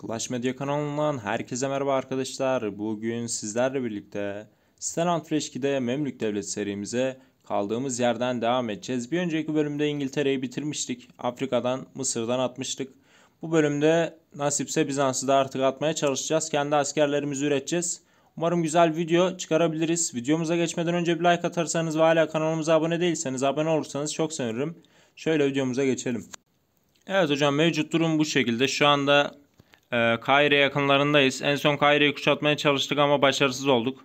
Clash Media kanalından herkese merhaba arkadaşlar. Bugün sizlerle birlikte Stellant Fresh 2'de Memlük Devlet serimize kaldığımız yerden devam edeceğiz. Bir önceki bölümde İngiltere'yi bitirmiştik. Afrika'dan, Mısır'dan atmıştık. Bu bölümde nasipse Bizans'ı da artık atmaya çalışacağız. Kendi askerlerimizi üreteceğiz. Umarım güzel video çıkarabiliriz. Videomuza geçmeden önce bir like atarsanız ve hala kanalımıza abone değilseniz abone olursanız çok sevinirim. Şöyle videomuza geçelim. Evet hocam mevcut durum bu şekilde. Şu anda e, yakınlarındayız. En son Kahire'yi kuşatmaya çalıştık ama başarısız olduk.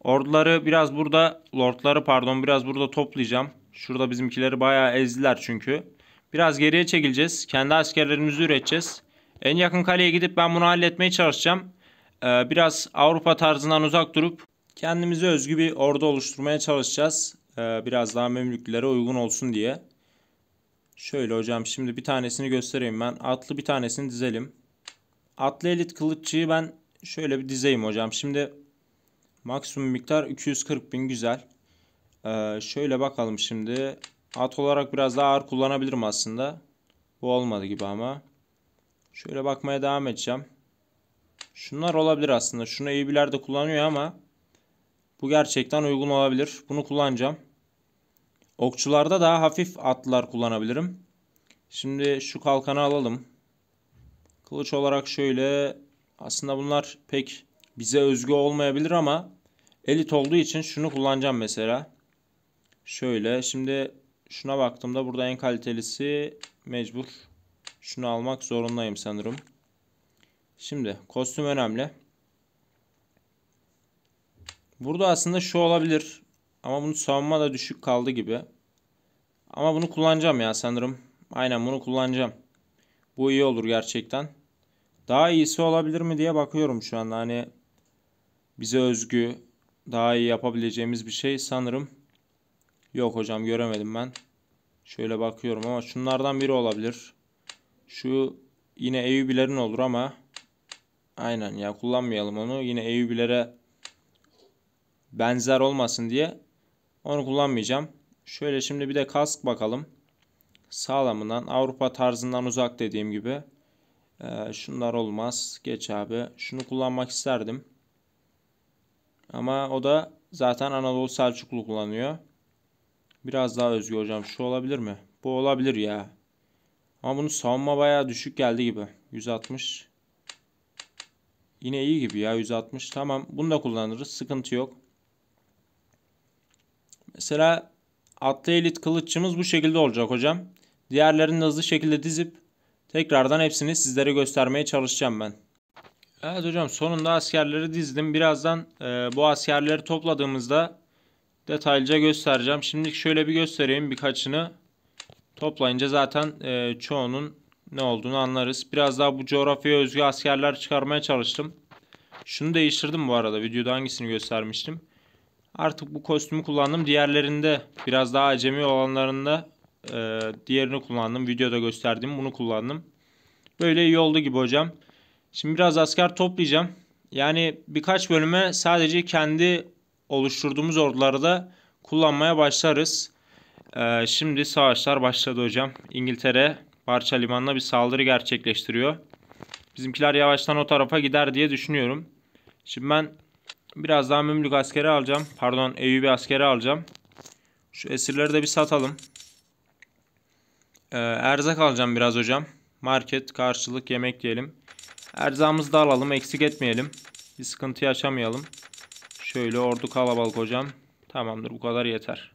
Orduları biraz burada, lordları pardon biraz burada toplayacağım. Şurada bizimkileri bayağı ezdiler çünkü. Biraz geriye çekileceğiz. Kendi askerlerimizi üreteceğiz. En yakın kaleye gidip ben bunu halletmeye çalışacağım. Ee, biraz Avrupa tarzından uzak durup kendimize özgü bir ordu oluşturmaya çalışacağız. Ee, biraz daha Memlüklere uygun olsun diye. Şöyle hocam şimdi bir tanesini göstereyim ben. Atlı bir tanesini dizelim. Atlı elit kılıççıyı ben şöyle bir dizeyim hocam. Şimdi maksimum miktar 240 bin güzel. Ee, şöyle bakalım şimdi. At olarak biraz daha ağır kullanabilirim aslında. Bu olmadı gibi ama. Şöyle bakmaya devam edeceğim. Şunlar olabilir aslında. Şunu Eyübiler de kullanıyor ama bu gerçekten uygun olabilir. Bunu kullanacağım. Okçularda daha hafif atlar kullanabilirim. Şimdi şu kalkanı alalım. Kılıç olarak şöyle aslında bunlar pek bize özgü olmayabilir ama elit olduğu için şunu kullanacağım mesela. Şöyle şimdi şuna baktığımda burada en kalitelisi mecbur. Şunu almak zorundayım sanırım. Şimdi kostüm önemli. Burada aslında şu olabilir. Ama bunu savunma da düşük kaldı gibi. Ama bunu kullanacağım ya sanırım. Aynen bunu kullanacağım. Bu iyi olur gerçekten. Daha iyisi olabilir mi diye bakıyorum şu an. Hani bize özgü daha iyi yapabileceğimiz bir şey sanırım. Yok hocam göremedim ben. Şöyle bakıyorum ama şunlardan biri olabilir. Şu yine Eyübilerin olur ama aynen ya kullanmayalım onu. Yine Eyübilere benzer olmasın diye onu kullanmayacağım. Şöyle şimdi bir de kask bakalım sağlamından Avrupa tarzından uzak dediğim gibi. Ee, şunlar olmaz. Geç abi. Şunu kullanmak isterdim. Ama o da zaten Anadolu Selçuklu kullanıyor. Biraz daha özgü hocam. Şu olabilir mi? Bu olabilir ya. Ama bunun savunma bayağı düşük geldi gibi. 160. Yine iyi gibi ya 160. Tamam bunu da kullanırız. Sıkıntı yok. Mesela atlı elit kılıççımız bu şekilde olacak hocam. Diğerlerini de hızlı şekilde dizip tekrardan hepsini sizlere göstermeye çalışacağım ben. Evet hocam sonunda askerleri dizdim. Birazdan e, bu askerleri topladığımızda detaylıca göstereceğim. Şimdilik şöyle bir göstereyim birkaçını. Toplayınca zaten e, çoğunun ne olduğunu anlarız. Biraz daha bu coğrafyaya özgü askerler çıkarmaya çalıştım. Şunu değiştirdim bu arada. Videoda hangisini göstermiştim. Artık bu kostümü kullandım. Diğerlerinde biraz daha acemi olanlarında e, diğerini kullandım. Videoda gösterdiğim bunu kullandım. Böyle iyi oldu gibi hocam. Şimdi biraz asker toplayacağım. Yani birkaç bölüme sadece kendi oluşturduğumuz orduları da kullanmaya başlarız. Ee, şimdi savaşlar başladı hocam. İngiltere Barça Limanı'na bir saldırı gerçekleştiriyor. Bizimkiler yavaştan o tarafa gider diye düşünüyorum. Şimdi ben biraz daha Memlük askeri alacağım. Pardon Eyyubi askeri alacağım. Şu esirleri de bir satalım. Ee, erzak alacağım biraz hocam. Market karşılık yemek diyelim. Erzağımızı da alalım eksik etmeyelim. Bir sıkıntı yaşamayalım. Şöyle ordu kalabalık hocam. Tamamdır bu kadar yeter.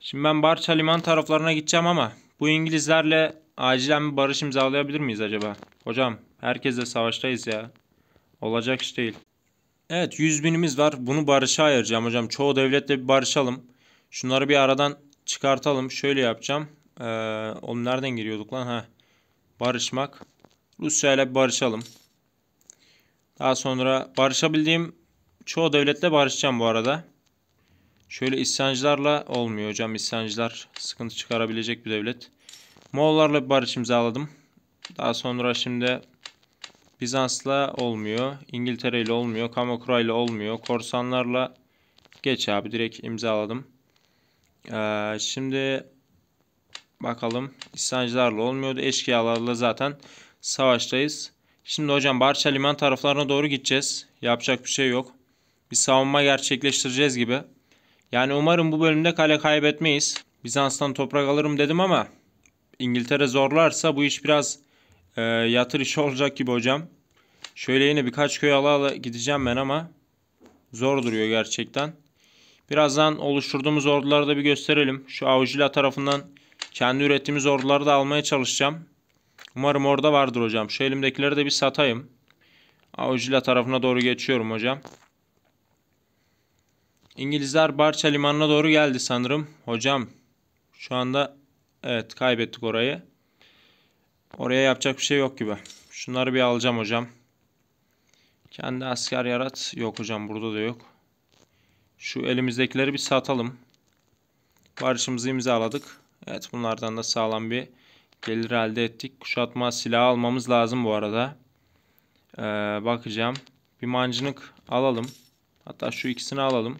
Şimdi ben Barça liman taraflarına gideceğim ama bu İngilizlerle acilen bir barış imzalayabilir miyiz acaba? Hocam herkesle savaştayız ya. Olacak iş değil. Evet 100 binimiz var. Bunu barışa ayıracağım hocam. Çoğu devletle bir barışalım. Şunları bir aradan çıkartalım. Şöyle yapacağım. Ee, oğlum nereden giriyorduk lan? ha? Barışmak. Rusya ile barışalım. Daha sonra barışabildiğim çoğu devletle barışacağım bu arada. Şöyle isyancılarla olmuyor hocam. İsyancılar sıkıntı çıkarabilecek bir devlet. Moğollarla bir barış imzaladım. Daha sonra şimdi Bizans'la olmuyor. İngiltere ile olmuyor. Kamakura ile olmuyor. Korsanlarla geç abi direkt imzaladım. Ee, şimdi Bakalım İsyancılarla olmuyordu. Eşkıyalarla zaten savaştayız. Şimdi hocam Barça Liman taraflarına doğru gideceğiz. Yapacak bir şey yok. Bir savunma gerçekleştireceğiz gibi. Yani umarım bu bölümde kale kaybetmeyiz. Bizans'tan toprak alırım dedim ama İngiltere zorlarsa bu iş biraz e, yatır işi olacak gibi hocam. Şöyle yine birkaç köy ala ala gideceğim ben ama zor duruyor gerçekten. Birazdan oluşturduğumuz orduları da bir gösterelim. Şu Avcila tarafından kendi ürettiğim orduları da almaya çalışacağım. Umarım orada vardır hocam. Şu elimdekileri de bir satayım. Avcıyla tarafına doğru geçiyorum hocam. İngilizler Barça Limanı'na doğru geldi sanırım. Hocam şu anda evet kaybettik orayı. Oraya yapacak bir şey yok gibi. Şunları bir alacağım hocam. Kendi asker yarat. Yok hocam burada da yok. Şu elimizdekileri bir satalım. Barışımızı imzaladık. Evet bunlardan da sağlam bir gelir elde ettik. Kuşatma silahı almamız lazım bu arada. Ee, bakacağım. Bir mancınık alalım. Hatta şu ikisini alalım.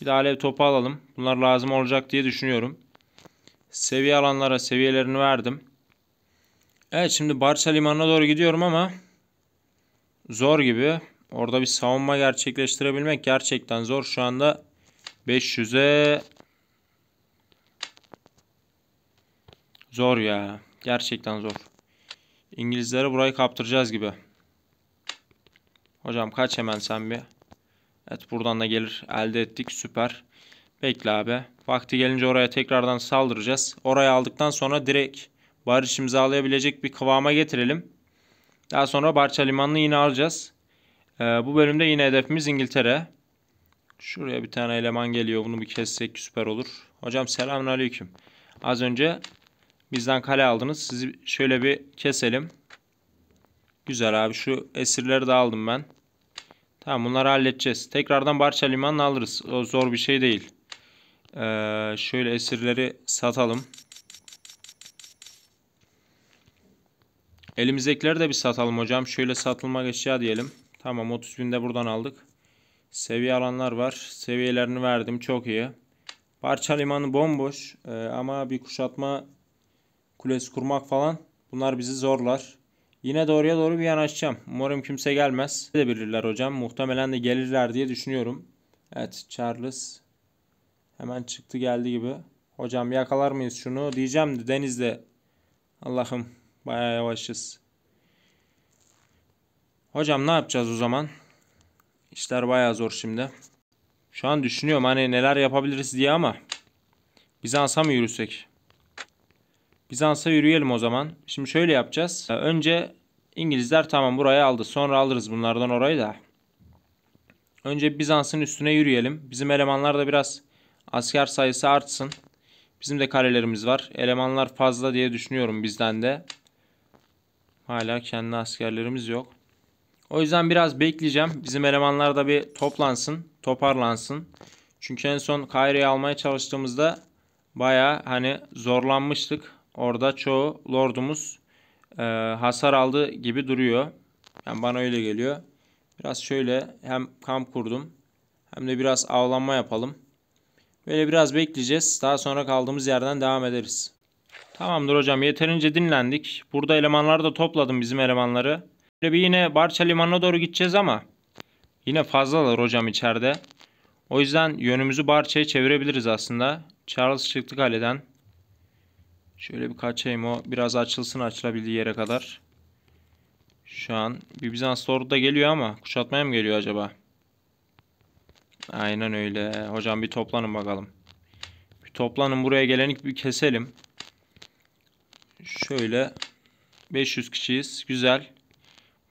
Bir de alev topu alalım. Bunlar lazım olacak diye düşünüyorum. Seviye alanlara seviyelerini verdim. Evet şimdi Barça Limanı'na doğru gidiyorum ama zor gibi. Orada bir savunma gerçekleştirebilmek gerçekten zor. Şu anda 500'e Zor ya. Gerçekten zor. İngilizlere burayı kaptıracağız gibi. Hocam kaç hemen sen bir. Evet buradan da gelir. Elde ettik. Süper. Bekle abi. Vakti gelince oraya tekrardan saldıracağız. Orayı aldıktan sonra direkt barış imzalayabilecek bir kıvama getirelim. Daha sonra Barça Limanı'nı yine alacağız. Ee, bu bölümde yine hedefimiz İngiltere. Şuraya bir tane eleman geliyor. Bunu bir kessek süper olur. Hocam selamünaleyküm. Az önce Bizden kale aldınız. Sizi şöyle bir keselim. Güzel abi. Şu esirleri de aldım ben. Tamam bunları halledeceğiz. Tekrardan Barça Limanı'nı alırız. O zor bir şey değil. Ee, şöyle esirleri satalım. Elimizdekileri de bir satalım hocam. Şöyle satılma eşya diyelim. Tamam 30 binde buradan aldık. Seviye alanlar var. Seviyelerini verdim. Çok iyi. Parça limanı bomboş. Ee, ama bir kuşatma kulesi kurmak falan bunlar bizi zorlar. Yine doğruya doğru bir yanaşacağım. Umarım kimse gelmez. De bilirler hocam. Muhtemelen de gelirler diye düşünüyorum. Evet Charles hemen çıktı geldi gibi. Hocam yakalar mıyız şunu diyeceğim de denizde Allah'ım baya yavaşız. Hocam ne yapacağız o zaman? İşler baya zor şimdi. Şu an düşünüyorum hani neler yapabiliriz diye ama Bizans'a mı yürüsek? Bizans'a yürüyelim o zaman. Şimdi şöyle yapacağız. Ee, önce İngilizler tamam burayı aldı. Sonra alırız bunlardan orayı da. Önce Bizans'ın üstüne yürüyelim. Bizim elemanlar da biraz asker sayısı artsın. Bizim de kalelerimiz var. Elemanlar fazla diye düşünüyorum bizden de. Hala kendi askerlerimiz yok. O yüzden biraz bekleyeceğim. Bizim elemanlar da bir toplansın, toparlansın. Çünkü en son Kaire'yi almaya çalıştığımızda baya hani zorlanmıştık. Orada çoğu lordumuz e, hasar aldı gibi duruyor. Yani bana öyle geliyor. Biraz şöyle hem kamp kurdum hem de biraz avlanma yapalım. Böyle biraz bekleyeceğiz. Daha sonra kaldığımız yerden devam ederiz. Tamamdır hocam yeterince dinlendik. Burada elemanları da topladım bizim elemanları. Böyle bir yine Barça Limanı'na doğru gideceğiz ama yine fazlalar hocam içeride. O yüzden yönümüzü Barça'ya çevirebiliriz aslında. Charles çıktı kaleden. Şöyle bir kaçayım o. Biraz açılsın açılabildiği yere kadar. Şu an bir Bizans ordu da geliyor ama kuşatmaya mı geliyor acaba? Aynen öyle. Hocam bir toplanın bakalım. Bir toplanın buraya geleni bir keselim. Şöyle 500 kişiyiz. Güzel.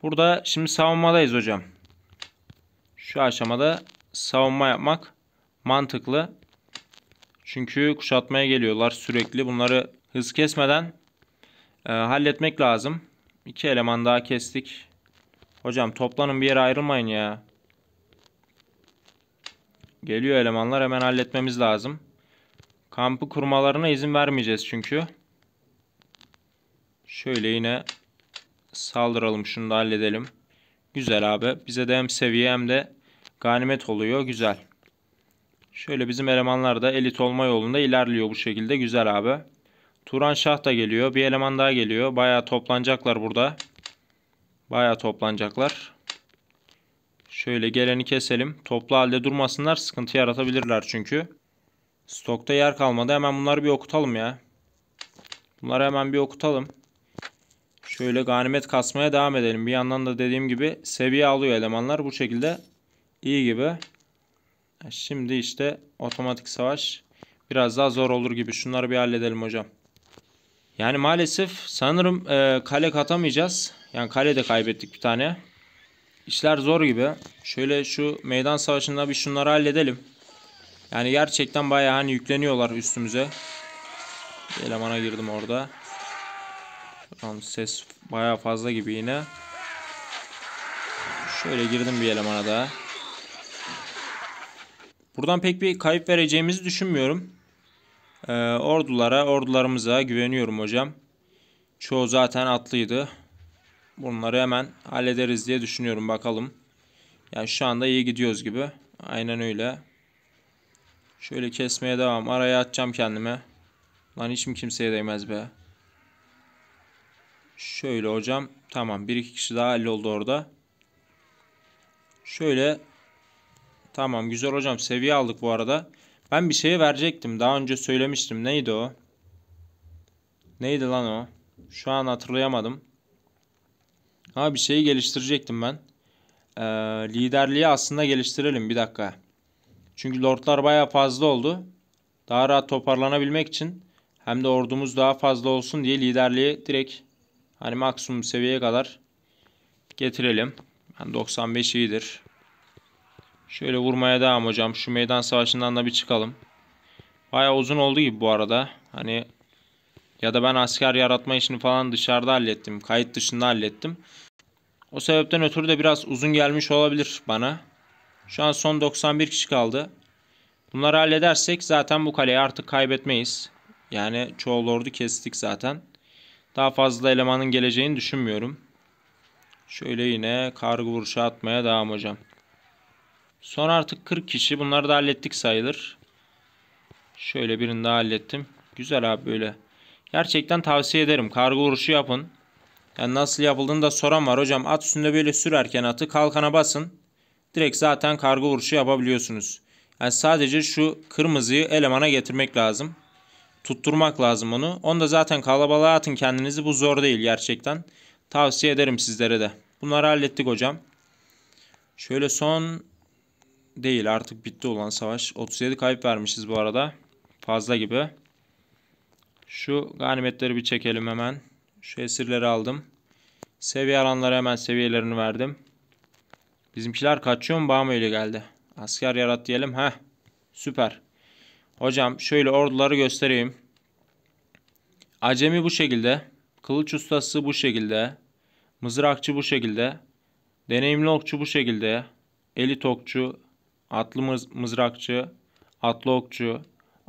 Burada şimdi savunmadayız hocam. Şu aşamada savunma yapmak mantıklı. Çünkü kuşatmaya geliyorlar sürekli. Bunları Hız kesmeden e, halletmek lazım. İki eleman daha kestik. Hocam toplanın bir yere ayrılmayın ya. Geliyor elemanlar hemen halletmemiz lazım. Kampı kurmalarına izin vermeyeceğiz çünkü. Şöyle yine saldıralım şunu da halledelim. Güzel abi. Bize de hem seviye hem de ganimet oluyor. Güzel. Şöyle bizim elemanlar da elit olma yolunda ilerliyor bu şekilde. Güzel abi. Turan Şah da geliyor. Bir eleman daha geliyor. Bayağı toplanacaklar burada. Bayağı toplanacaklar. Şöyle geleni keselim. Toplu halde durmasınlar. Sıkıntı yaratabilirler çünkü. Stokta yer kalmadı. Hemen bunları bir okutalım ya. Bunları hemen bir okutalım. Şöyle ganimet kasmaya devam edelim. Bir yandan da dediğim gibi seviye alıyor elemanlar. Bu şekilde iyi gibi. Şimdi işte otomatik savaş biraz daha zor olur gibi. Şunları bir halledelim hocam. Yani maalesef sanırım e, kale katamayacağız. Yani kale de kaybettik bir tane. İşler zor gibi. Şöyle şu meydan savaşında bir şunları halledelim. Yani gerçekten bayağı hani yükleniyorlar üstümüze. Bir elemana girdim orada. Tamam ses bayağı fazla gibi yine. Şöyle girdim bir elemana daha. Buradan pek bir kayıp vereceğimizi düşünmüyorum. Ee, ordulara, ordularımıza güveniyorum hocam. Çoğu zaten atlıydı. Bunları hemen hallederiz diye düşünüyorum bakalım. Yani şu anda iyi gidiyoruz gibi. Aynen öyle. Şöyle kesmeye devam. Araya atacağım kendime. Lan hiç mi kimseye değmez be. Şöyle hocam. Tamam. Bir iki kişi daha halloldu orada. Şöyle. Tamam. Güzel hocam. Seviye aldık bu arada. Ben bir şeye verecektim. Daha önce söylemiştim. Neydi o? Neydi lan o? Şu an hatırlayamadım. Ama bir şeyi geliştirecektim ben. Ee, liderliği aslında geliştirelim. Bir dakika. Çünkü lordlar baya fazla oldu. Daha rahat toparlanabilmek için hem de ordumuz daha fazla olsun diye liderliği direkt hani maksimum seviyeye kadar getirelim. Yani 95 iyidir. Şöyle vurmaya devam hocam. Şu meydan savaşından da bir çıkalım. Baya uzun oldu gibi bu arada. Hani ya da ben asker yaratma işini falan dışarıda hallettim. Kayıt dışında hallettim. O sebepten ötürü de biraz uzun gelmiş olabilir bana. Şu an son 91 kişi kaldı. Bunları halledersek zaten bu kaleyi artık kaybetmeyiz. Yani çoğu lordu kestik zaten. Daha fazla elemanın geleceğini düşünmüyorum. Şöyle yine kargı vuruşu atmaya devam hocam. Sonra artık 40 kişi. Bunları da hallettik sayılır. Şöyle birini daha hallettim. Güzel abi böyle. Gerçekten tavsiye ederim. Kargo vuruşu yapın. Yani nasıl yapıldığını da soran var. Hocam at üstünde böyle sürerken atı kalkana basın. Direkt zaten kargo vuruşu yapabiliyorsunuz. Yani sadece şu kırmızıyı elemana getirmek lazım. Tutturmak lazım onu. Onu da zaten kalabalığa atın kendinizi. Bu zor değil gerçekten. Tavsiye ederim sizlere de. Bunları hallettik hocam. Şöyle son değil artık bitti olan savaş. 37 kayıp vermişiz bu arada. Fazla gibi. Şu ganimetleri bir çekelim hemen. Şu esirleri aldım. Seviye alanlara hemen seviyelerini verdim. Bizimkiler kaçıyor mu? Bağma öyle geldi. Asker yarat diyelim. Heh. Süper. Hocam şöyle orduları göstereyim. Acemi bu şekilde. Kılıç ustası bu şekilde. Mızrakçı bu şekilde. Deneyimli okçu bu şekilde. Elit okçu atlı mız mızrakçı, atlı okçu,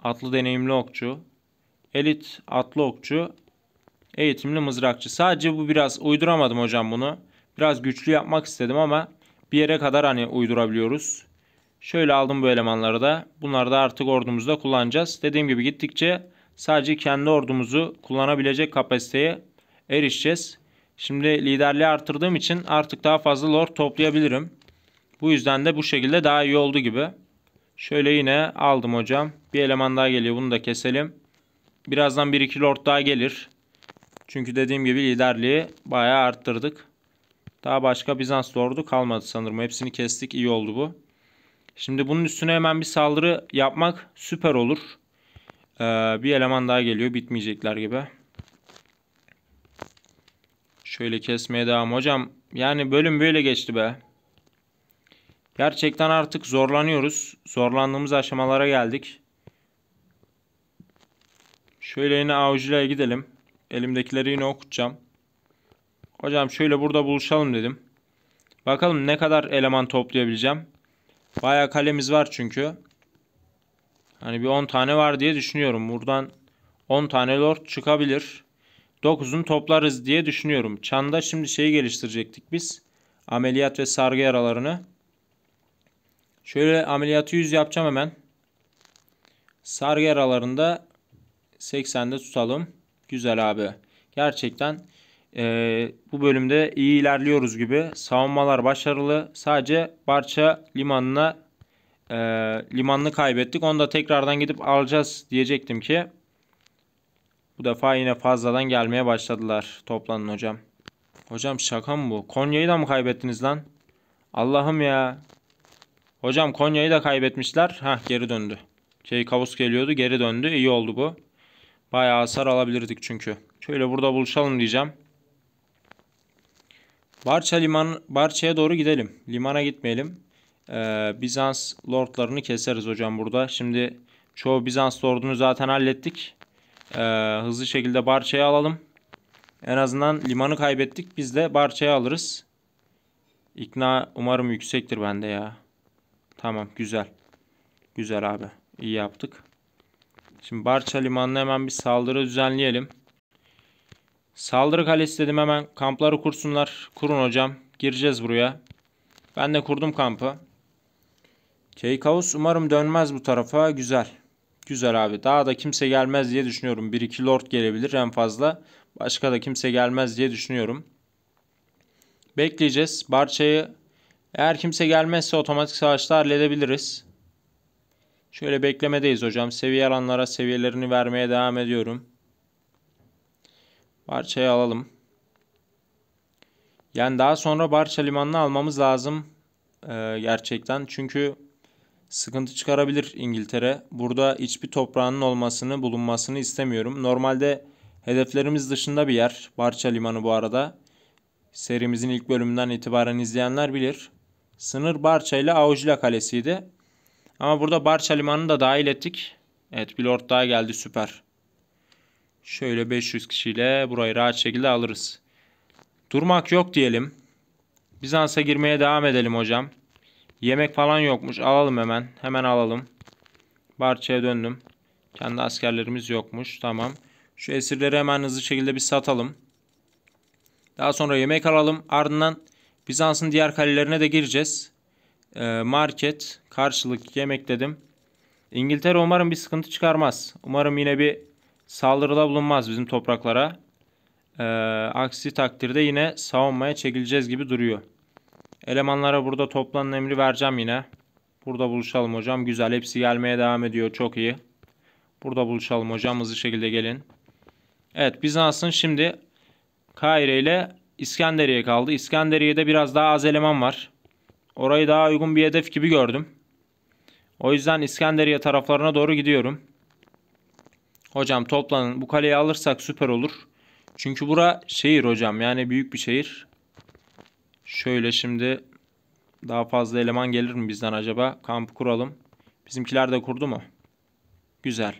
atlı deneyimli okçu, elit atlı okçu, eğitimli mızrakçı. Sadece bu biraz uyduramadım hocam bunu. Biraz güçlü yapmak istedim ama bir yere kadar hani uydurabiliyoruz. Şöyle aldım bu elemanları da. Bunları da artık ordumuzda kullanacağız. Dediğim gibi gittikçe sadece kendi ordumuzu kullanabilecek kapasiteye erişeceğiz. Şimdi liderliği artırdığım için artık daha fazla lord toplayabilirim. Bu yüzden de bu şekilde daha iyi oldu gibi. Şöyle yine aldım hocam. Bir eleman daha geliyor. Bunu da keselim. Birazdan 1-2 lord daha gelir. Çünkü dediğim gibi liderliği bayağı arttırdık. Daha başka Bizans lordu kalmadı sanırım. Hepsini kestik. İyi oldu bu. Şimdi bunun üstüne hemen bir saldırı yapmak süper olur. Ee, bir eleman daha geliyor. Bitmeyecekler gibi. Şöyle kesmeye devam. Hocam yani bölüm böyle geçti be. Gerçekten artık zorlanıyoruz. Zorlandığımız aşamalara geldik. Şöyle yine avcılığa gidelim. Elimdekileri yine okutacağım. Hocam şöyle burada buluşalım dedim. Bakalım ne kadar eleman toplayabileceğim. Baya kalemiz var çünkü. Hani bir 10 tane var diye düşünüyorum. Buradan 10 tane lord çıkabilir. 9'unu toplarız diye düşünüyorum. Çanda şimdi şeyi geliştirecektik biz. Ameliyat ve sargı yaralarını. Şöyle ameliyatı yüz yapacağım hemen. Sargı yaralarında 80'de tutalım. Güzel abi. Gerçekten e, bu bölümde iyi ilerliyoruz gibi. Savunmalar başarılı. Sadece Barça limanına e, limanını kaybettik. Onu da tekrardan gidip alacağız diyecektim ki. Bu defa yine fazladan gelmeye başladılar toplanın hocam. Hocam şaka mı bu? Konya'yı da mı kaybettiniz lan? Allah'ım ya. Hocam Konya'yı da kaybetmişler. Ha geri döndü. Şey kavus geliyordu geri döndü. İyi oldu bu. Bayağı hasar alabilirdik çünkü. Şöyle burada buluşalım diyeceğim. Barça liman Barça'ya doğru gidelim. Limana gitmeyelim. Ee, Bizans lordlarını keseriz hocam burada. Şimdi çoğu Bizans lordunu zaten hallettik. Ee, hızlı şekilde Barça'ya alalım. En azından limanı kaybettik. Biz de Barça'ya alırız. İkna umarım yüksektir bende ya. Tamam güzel. Güzel abi. İyi yaptık. Şimdi Barça Limanı'na hemen bir saldırı düzenleyelim. Saldırı kalesi dedim hemen kampları kursunlar. Kurun hocam. Gireceğiz buraya. Ben de kurdum kampı. Keykavus umarım dönmez bu tarafa. Güzel. Güzel abi. Daha da kimse gelmez diye düşünüyorum. 1-2 lord gelebilir en fazla. Başka da kimse gelmez diye düşünüyorum. Bekleyeceğiz. Barça'yı eğer kimse gelmezse otomatik savaşta halledebiliriz. Şöyle beklemedeyiz hocam. Seviye alanlara seviyelerini vermeye devam ediyorum. Barça'yı alalım. Yani daha sonra Barça Limanı'nı almamız lazım. Ee, gerçekten. Çünkü sıkıntı çıkarabilir İngiltere. Burada hiçbir toprağının olmasını, bulunmasını istemiyorum. Normalde hedeflerimiz dışında bir yer. Barça Limanı bu arada. Serimizin ilk bölümünden itibaren izleyenler bilir. Sınır Barça ile Avcıla Kalesi'ydi. Ama burada Barça Limanı'nı da dahil ettik. Evet bir lord daha geldi süper. Şöyle 500 kişiyle burayı rahat şekilde alırız. Durmak yok diyelim. Bizans'a girmeye devam edelim hocam. Yemek falan yokmuş. Alalım hemen. Hemen alalım. Barça'ya döndüm. Kendi askerlerimiz yokmuş. Tamam. Şu esirleri hemen hızlı şekilde bir satalım. Daha sonra yemek alalım. Ardından Bizans'ın diğer kalelerine de gireceğiz. Ee, market, karşılık, yemek dedim. İngiltere umarım bir sıkıntı çıkarmaz. Umarım yine bir saldırıda bulunmaz bizim topraklara. Ee, aksi takdirde yine savunmaya çekileceğiz gibi duruyor. Elemanlara burada toplanın emri vereceğim yine. Burada buluşalım hocam. Güzel hepsi gelmeye devam ediyor. Çok iyi. Burada buluşalım hocam. Hızlı şekilde gelin. Evet Bizans'ın şimdi Kaire ile İskenderiye kaldı. İskenderiye'de biraz daha az eleman var. Orayı daha uygun bir hedef gibi gördüm. O yüzden İskenderiye taraflarına doğru gidiyorum. Hocam toplanın. Bu kaleyi alırsak süper olur. Çünkü bura şehir hocam. Yani büyük bir şehir. Şöyle şimdi daha fazla eleman gelir mi bizden acaba? Kamp kuralım. Bizimkiler de kurdu mu? Güzel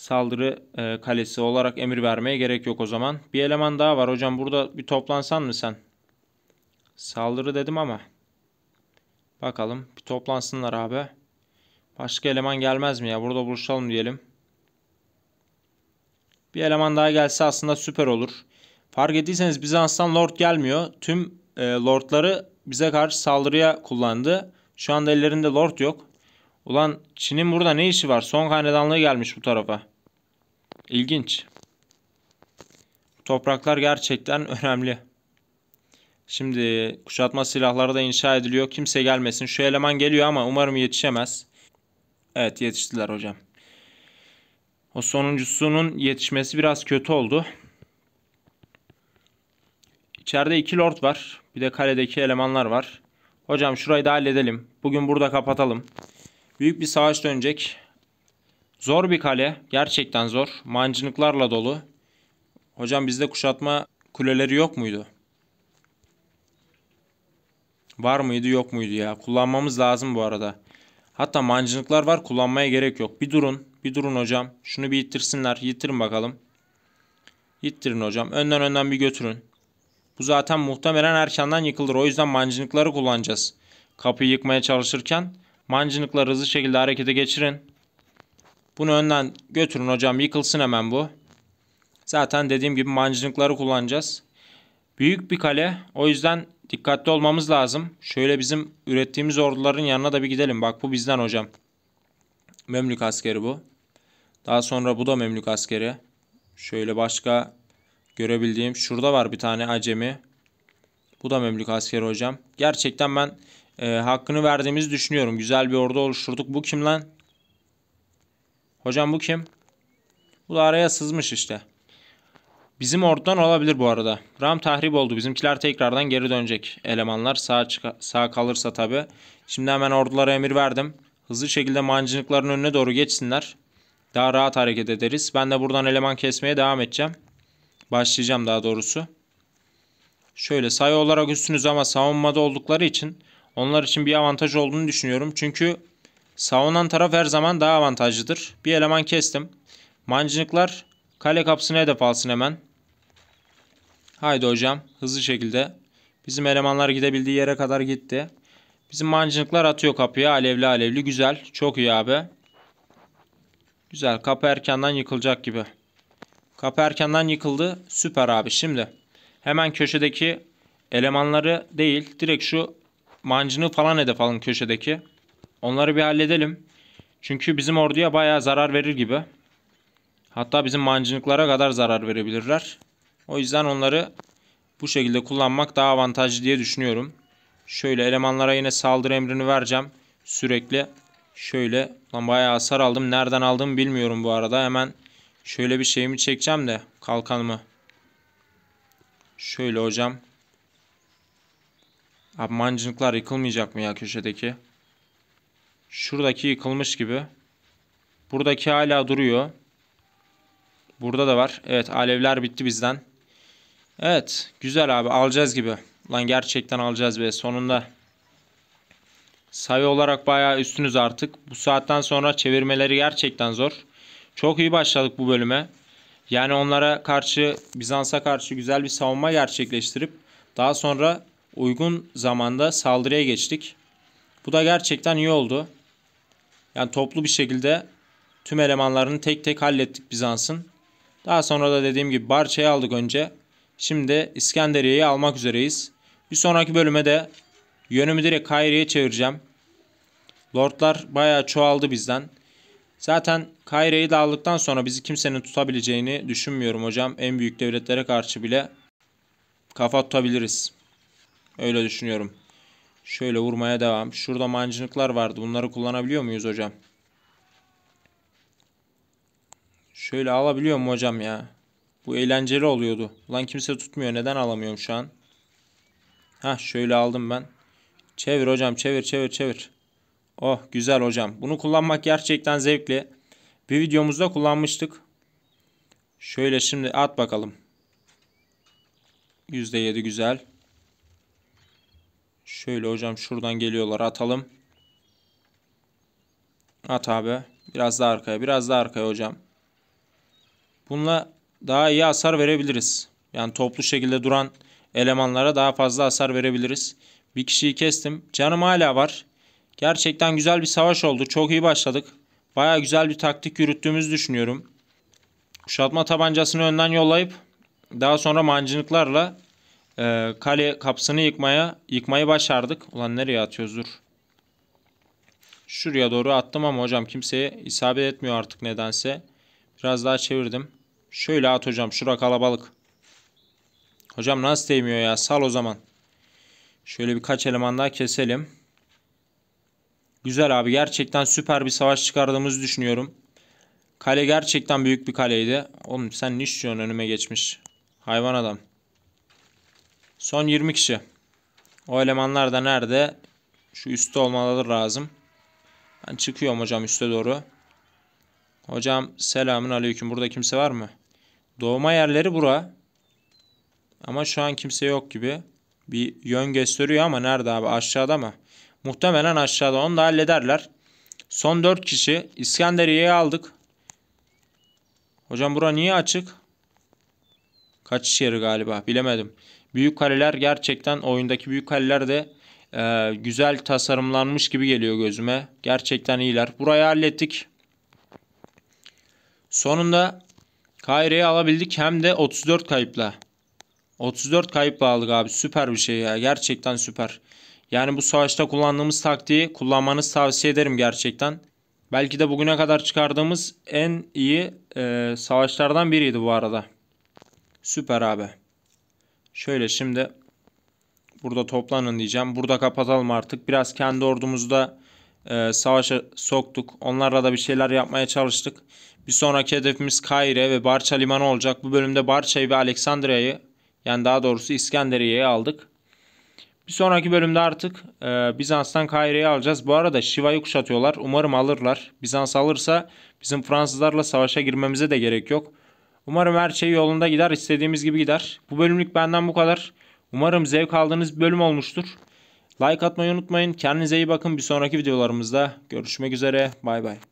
saldırı e, kalesi olarak emir vermeye gerek yok o zaman. Bir eleman daha var hocam burada bir toplansan mı sen? Saldırı dedim ama. Bakalım bir toplansınlar abi. Başka eleman gelmez mi ya burada buluşalım diyelim. Bir eleman daha gelse aslında süper olur. Fark ettiyseniz Bizans'tan lord gelmiyor. Tüm e, lordları bize karşı saldırıya kullandı. Şu anda ellerinde lord yok. Ulan Çin'in burada ne işi var? Son hanedanlığı gelmiş bu tarafa. İlginç. Topraklar gerçekten önemli. Şimdi kuşatma silahları da inşa ediliyor. Kimse gelmesin. Şu eleman geliyor ama umarım yetişemez. Evet yetiştiler hocam. O sonuncusunun yetişmesi biraz kötü oldu. İçeride iki lord var. Bir de kaledeki elemanlar var. Hocam şurayı da halledelim. Bugün burada kapatalım. Büyük bir savaş dönecek. Zor bir kale. Gerçekten zor. Mancınıklarla dolu. Hocam bizde kuşatma kuleleri yok muydu? Var mıydı yok muydu ya? Kullanmamız lazım bu arada. Hatta mancınıklar var kullanmaya gerek yok. Bir durun. Bir durun hocam. Şunu bir ittirsinler. Yittirin bakalım. Yittirin hocam. Önden önden bir götürün. Bu zaten muhtemelen erkenden yıkılır. O yüzden mancınıkları kullanacağız. Kapıyı yıkmaya çalışırken mancınıkları hızlı şekilde harekete geçirin. Bunu önden götürün hocam yıkılsın hemen bu. Zaten dediğim gibi mancınıkları kullanacağız. Büyük bir kale o yüzden dikkatli olmamız lazım. Şöyle bizim ürettiğimiz orduların yanına da bir gidelim. Bak bu bizden hocam. Memlük askeri bu. Daha sonra bu da Memlük askeri. Şöyle başka görebildiğim şurada var bir tane acemi. Bu da Memlük askeri hocam. Gerçekten ben e, hakkını verdiğimizi düşünüyorum. Güzel bir ordu oluşturduk. Bu kim lan? Hocam bu kim? Bu da araya sızmış işte. Bizim ordudan olabilir bu arada. Ram tahrip oldu. Bizimkiler tekrardan geri dönecek. Elemanlar sağ, sağ kalırsa tabi. Şimdi hemen ordulara emir verdim. Hızlı şekilde mancınıkların önüne doğru geçsinler. Daha rahat hareket ederiz. Ben de buradan eleman kesmeye devam edeceğim. Başlayacağım daha doğrusu. Şöyle sayı olarak üstünüz ama savunmada oldukları için onlar için bir avantaj olduğunu düşünüyorum. Çünkü Savunan taraf her zaman daha avantajlıdır. Bir eleman kestim. Mancınıklar kale kapısına hedef alsın hemen. Haydi hocam hızlı şekilde. Bizim elemanlar gidebildiği yere kadar gitti. Bizim mancınıklar atıyor kapıya alevli alevli. Güzel çok iyi abi. Güzel kapı erkenden yıkılacak gibi. Kapı erkenden yıkıldı. Süper abi şimdi. Hemen köşedeki elemanları değil direkt şu mancını falan hedef alın köşedeki. Onları bir halledelim. Çünkü bizim orduya bayağı zarar verir gibi. Hatta bizim mancınıklara kadar zarar verebilirler. O yüzden onları bu şekilde kullanmak daha avantajlı diye düşünüyorum. Şöyle elemanlara yine saldırı emrini vereceğim. Sürekli şöyle lan bayağı hasar aldım. Nereden aldım bilmiyorum bu arada. Hemen şöyle bir şeyimi çekeceğim de kalkanımı. Şöyle hocam. Abi mancınıklar yıkılmayacak mı ya köşedeki? Şuradaki yıkılmış gibi. Buradaki hala duruyor. Burada da var. Evet alevler bitti bizden. Evet güzel abi alacağız gibi. Lan gerçekten alacağız be sonunda. Sayı olarak bayağı üstünüz artık. Bu saatten sonra çevirmeleri gerçekten zor. Çok iyi başladık bu bölüme. Yani onlara karşı Bizans'a karşı güzel bir savunma gerçekleştirip daha sonra uygun zamanda saldırıya geçtik. Bu da gerçekten iyi oldu. Yani toplu bir şekilde tüm elemanlarını tek tek hallettik Bizans'ın. Daha sonra da dediğim gibi Barça'yı aldık önce. Şimdi İskenderiye'yi almak üzereyiz. Bir sonraki bölüme de yönümü direkt Kayri'ye çevireceğim. Lordlar bayağı çoğaldı bizden. Zaten Kayre'yi de aldıktan sonra bizi kimsenin tutabileceğini düşünmüyorum hocam. En büyük devletlere karşı bile kafa tutabiliriz. Öyle düşünüyorum. Şöyle vurmaya devam. Şurada mancınıklar vardı. Bunları kullanabiliyor muyuz hocam? Şöyle alabiliyor mu hocam ya? Bu eğlenceli oluyordu. Ulan kimse tutmuyor. Neden alamıyorum şu an? Ha şöyle aldım ben. Çevir hocam çevir çevir çevir. Oh güzel hocam. Bunu kullanmak gerçekten zevkli. Bir videomuzda kullanmıştık. Şöyle şimdi at bakalım. %7 güzel. Şöyle hocam şuradan geliyorlar atalım. At abi. Biraz daha arkaya biraz daha arkaya hocam. Bununla daha iyi hasar verebiliriz. Yani toplu şekilde duran elemanlara daha fazla hasar verebiliriz. Bir kişiyi kestim. Canım hala var. Gerçekten güzel bir savaş oldu. Çok iyi başladık. Baya güzel bir taktik yürüttüğümüzü düşünüyorum. Kuşatma tabancasını önden yollayıp daha sonra mancınıklarla ee, kale kapısını yıkmaya yıkmayı başardık. Ulan nereye atıyoruz dur. Şuraya doğru attım ama hocam kimseye isabet etmiyor artık nedense. Biraz daha çevirdim. Şöyle at hocam. Şura kalabalık. Hocam nasıl değmiyor ya? Sal o zaman. Şöyle birkaç eleman daha keselim. Güzel abi. Gerçekten süper bir savaş çıkardığımızı düşünüyorum. Kale gerçekten büyük bir kaleydi. Oğlum sen ne istiyorsun önüme geçmiş. Hayvan adam. Son 20 kişi. O elemanlar da nerede? Şu üstte olmaları lazım. Ben çıkıyorum hocam üste doğru. Hocam selamün aleyküm. Burada kimse var mı? Doğma yerleri bura. Ama şu an kimse yok gibi. Bir yön gösteriyor ama nerede abi? Aşağıda mı? Muhtemelen aşağıda. Onu da hallederler. Son 4 kişi. İskenderiye'yi aldık. Hocam bura niye açık? Kaçış yeri galiba. Bilemedim. Büyük kaleler gerçekten oyundaki büyük kaleler de e, güzel tasarımlanmış gibi geliyor gözüme. Gerçekten iyiler. Burayı hallettik. Sonunda Kayre'yi alabildik hem de 34 kayıpla. 34 kayıpla aldık abi. Süper bir şey ya. Gerçekten süper. Yani bu savaşta kullandığımız taktiği kullanmanızı tavsiye ederim gerçekten. Belki de bugüne kadar çıkardığımız en iyi e, savaşlardan biriydi bu arada. Süper abi. Şöyle şimdi burada toplanın diyeceğim. Burada kapatalım artık. Biraz kendi ordumuzu da e, savaşa soktuk. Onlarla da bir şeyler yapmaya çalıştık. Bir sonraki hedefimiz Kaire ve Barça Limanı olacak. Bu bölümde Barça'yı ve Aleksandria'yı yani daha doğrusu İskenderiye'yi aldık. Bir sonraki bölümde artık e, Bizans'tan Kaire'yi alacağız. Bu arada Şiva'yı kuşatıyorlar. Umarım alırlar. Bizans alırsa bizim Fransızlarla savaşa girmemize de gerek yok. Umarım her şey yolunda gider. istediğimiz gibi gider. Bu bölümlük benden bu kadar. Umarım zevk aldığınız bir bölüm olmuştur. Like atmayı unutmayın. Kendinize iyi bakın. Bir sonraki videolarımızda görüşmek üzere. Bay bay.